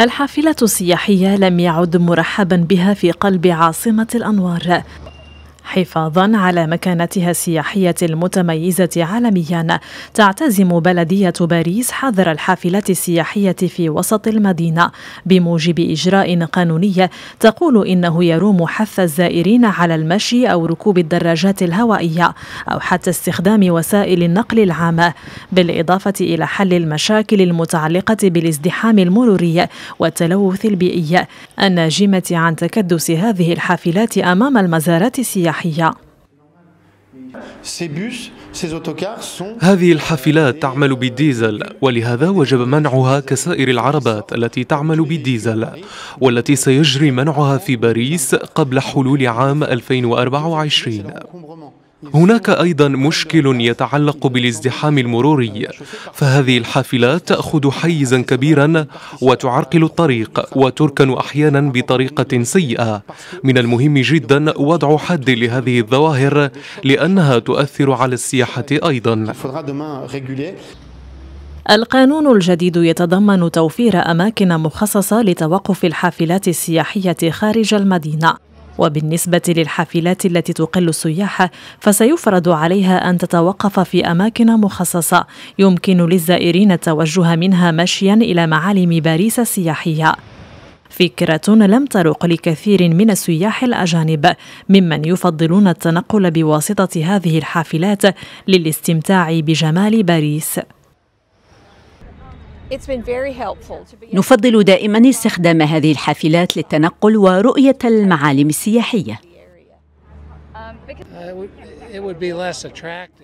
الحافلة السياحية لم يعد مرحبا بها في قلب عاصمة الأنوار حفاظا على مكانتها السياحية المتميزة عالميا تعتزم بلدية باريس حظر الحافلات السياحية في وسط المدينة بموجب إجراء قانوني تقول إنه يروم حث الزائرين على المشي أو ركوب الدراجات الهوائية أو حتى استخدام وسائل النقل العامة بالإضافة إلى حل المشاكل المتعلقة بالازدحام المروري والتلوث البيئي الناجمة عن تكدس هذه الحافلات أمام المزارات السياحية الصحية هذه الحافلات تعمل بالديزل ولهذا وجب منعها كسائر العربات التي تعمل بالديزل والتي سيجري منعها في باريس قبل حلول عام 2024 هناك أيضا مشكل يتعلق بالازدحام المروري فهذه الحافلات تأخذ حيزا كبيرا وتعرقل الطريق وتركن أحيانا بطريقة سيئة من المهم جدا وضع حد لهذه الظواهر لأنها تؤثر على السياحة أيضا القانون الجديد يتضمن توفير أماكن مخصصة لتوقف الحافلات السياحية خارج المدينة وبالنسبة للحافلات التي تقل السياح فسيفرض عليها أن تتوقف في أماكن مخصصة يمكن للزائرين التوجه منها مشيا إلى معالم باريس السياحية فكرة لم ترق لكثير من السياح الأجانب ممن يفضلون التنقل بواسطة هذه الحافلات للاستمتاع بجمال باريس نفضل دائما استخدام هذه الحافلات للتنقل ورؤية المعالم السياحية um, uh,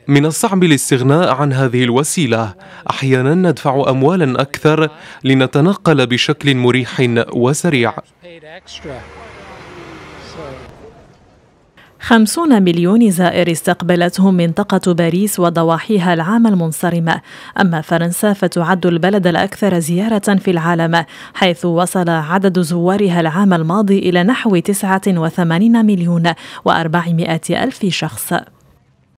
من الصعب الاستغناء عن هذه الوسيلة أحيانا ندفع أموالا أكثر لنتنقل بشكل مريح وسريع خمسون مليون زائر استقبلتهم منطقة باريس وضواحيها العام المنصرمة أما فرنسا فتعد البلد الأكثر زيارة في العالم حيث وصل عدد زوارها العام الماضي إلى نحو وثمانين مليون وأربعمائة ألف شخص